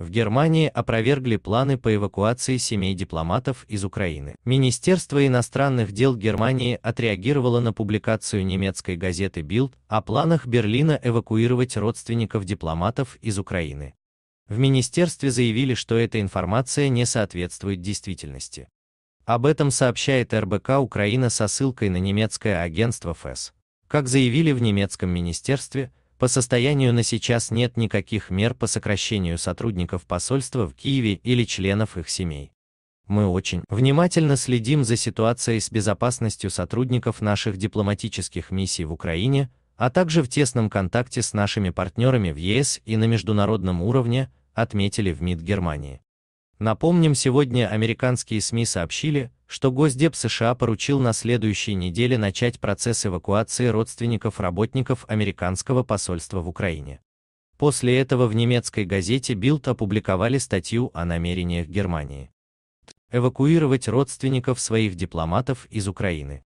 В Германии опровергли планы по эвакуации семей дипломатов из Украины. Министерство иностранных дел Германии отреагировало на публикацию немецкой газеты Bild о планах Берлина эвакуировать родственников дипломатов из Украины. В министерстве заявили, что эта информация не соответствует действительности. Об этом сообщает РБК Украина со ссылкой на немецкое агентство ФЭС. Как заявили в немецком министерстве, по состоянию на сейчас нет никаких мер по сокращению сотрудников посольства в Киеве или членов их семей. Мы очень внимательно следим за ситуацией с безопасностью сотрудников наших дипломатических миссий в Украине, а также в тесном контакте с нашими партнерами в ЕС и на международном уровне, отметили в МИД Германии. Напомним, сегодня американские СМИ сообщили, что Госдеп США поручил на следующей неделе начать процесс эвакуации родственников работников американского посольства в Украине. После этого в немецкой газете Bild опубликовали статью о намерениях Германии эвакуировать родственников своих дипломатов из Украины.